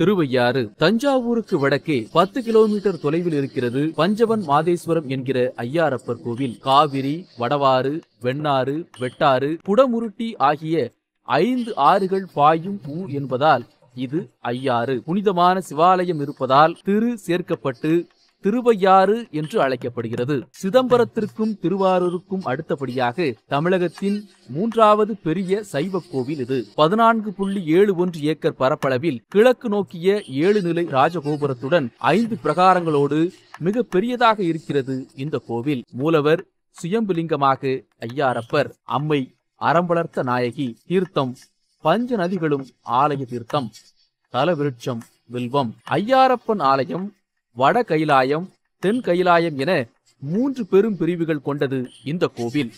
திருவையாறு தஞ்சாவூருக்கு வடக்கே பத்து கிலோமீட்டர் தொலைவில் இருக்கிறது பஞ்சவன் மாதேஸ்வரம் என்கிற ஐயாரப்பர் கோவில் காவிரி வடவாறு வெண்ணாறு வெட்டாறு குடமுருட்டி ஆகிய ஐந்து ஆறுகள் பாயும் ஊ என்பதால் இது ஐயாறு புனிதமான சிவாலயம் இருப்பதால் திரு சேர்க்கப்பட்டு திருவையாறு என்று அழைக்கப்படுகிறது சிதம்பரத்திற்கும் திருவாரூருக்கும் அடுத்தபடியாக தமிழகத்தின் மூன்றாவது பெரிய சைவ கோவில் இது பதினான்கு புள்ளி ஏழு ஒன்று ஏக்கர் பரப்பளவில் கிழக்கு நோக்கிய ஏழு நிலை ராஜகோபுரத்துடன் ஐந்து பிரகாரங்களோடு மிக பெரியதாக இருக்கிறது இந்த கோவில் மூலவர் சுயம்புலிங்கமாக ஐயாரப்பர் அம்மை அறம்பளர்த்த நாயகி தீர்த்தம் பஞ்ச நதிகளும் ஆலய தீர்த்தம் தலவிருட்சம் வில்வம் ஐயாரப்பன் ஆலயம் வட கைலாயம் தென் கைலாயம் என மூன்று பெரும் பிரிவுகள் கொண்டது இந்த கோவில்